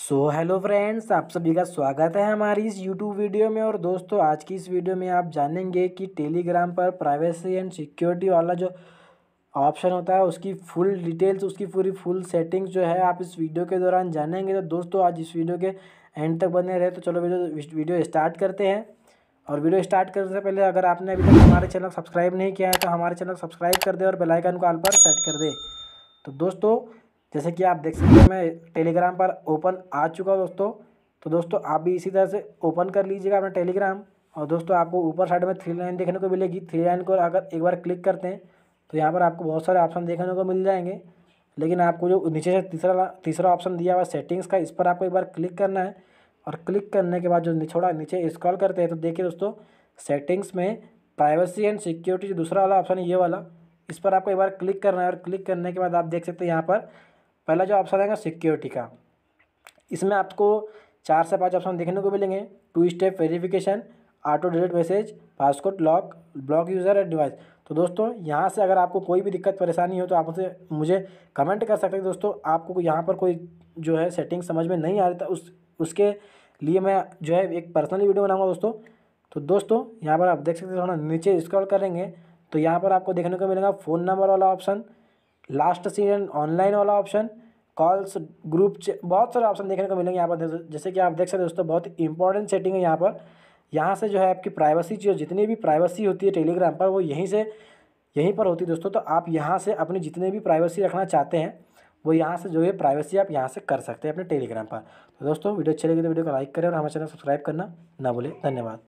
so hello friends आप सभी का स्वागत है हमारी इस यूट्यूब वीडियो में और दोस्तों आज की इस वीडियो में आप जानेंगे कि टेलीग्राम पर प्राइवेसी एंड सिक्योरिटी वाला जो ऑप्शन होता है उसकी फुल डिटेल्स उसकी पूरी फुल सेटिंग्स जो है आप इस वीडियो के दौरान जानेंगे तो दोस्तों आज इस वीडियो के एंड तक बने रहे तो चलो वीडियो वीडियो स्टार्ट करते हैं और वीडियो स्टार्ट करने से पहले अगर आपने अभी तक हमारे चैनल सब्सक्राइब नहीं किया है तो हमारे चैनल सब्सक्राइब कर दे और बेलाइकन को आल पर सेट कर दे तो दोस्तों जैसे कि आप देख सकते हैं मैं टेलीग्राम पर ओपन आ चुका हूँ दोस्तों तो दोस्तों आप भी इसी तरह से ओपन कर लीजिएगा अपना टेलीग्राम और दोस्तों आपको ऊपर साइड में थ्री लाइन देखने को मिलेगी थ्री लाइन को अगर एक बार क्लिक करते हैं तो यहाँ पर आपको बहुत सारे ऑप्शन देखने को मिल जाएंगे लेकिन आपको जो नीचे से तीसरा तीसरा ऑप्शन दिया हुआ सेटिंग्स का इस पर आपको एक बार क्लिक करना है और क्लिक करने के बाद जो निचोड़ा नीचे स्क्रॉल करते हैं तो देखिए दोस्तों सेटिंग्स में प्राइवेसी एंड सिक्योरिटी जो दूसरा वाला ऑप्शन है ये वाला इस पर आपको एक बार क्लिक करना है और क्लिक करने के बाद आप देख सकते हैं यहाँ पर पहला जो ऑप्शन आएगा सिक्योरिटी का इसमें आपको चार से पाँच ऑप्शन देखने को मिलेंगे two step verification auto delete message passcode lock block user and device तो दोस्तों यहाँ से अगर आपको कोई भी दिक्कत परेशानी हो तो आप उसे मुझे कमेंट कर सकते हैं दोस्तों आपको यहाँ पर कोई जो है सेटिंग समझ में नहीं आ रही था तो उस उसके लिए मैं जो है एक पर्सनली वीडियो बनाऊंगा दोस्तों तो दोस्तों यहाँ पर आप देख सकते हैं थोड़ा नीचे स्क्रॉल करेंगे तो यहाँ पर आपको देखने को मिलेगा फ़ोन नंबर वाला ऑप्शन लास्ट सीजन ऑनलाइन वाला ऑप्शन कॉल्स ग्रुप बहुत सारे ऑप्शन देखने को मिलेंगे यहाँ पर जैसे कि आप देख सकते हैं दोस्तों बहुत इंपॉर्टेंट सेटिंग है यहाँ पर यहाँ से जो है आपकी प्राइवेसी जो जितनी भी प्राइवेसी होती है टेलीग्राम पर वो यहीं से यहीं पर होती है दोस्तों तो आप यहाँ से अपनी जितने भी प्राइवेसी रखना चाहते हैं वो यहाँ से जो है प्राइवेसी आप यहाँ से कर सकते हैं अपने टेलीग्राम पर तो दोस्तों वीडियो अच्छी लगी तो वीडियो को लाइक करें और हमारे चैनल सब्सक्राइब करना ना भूलें धन्यवाद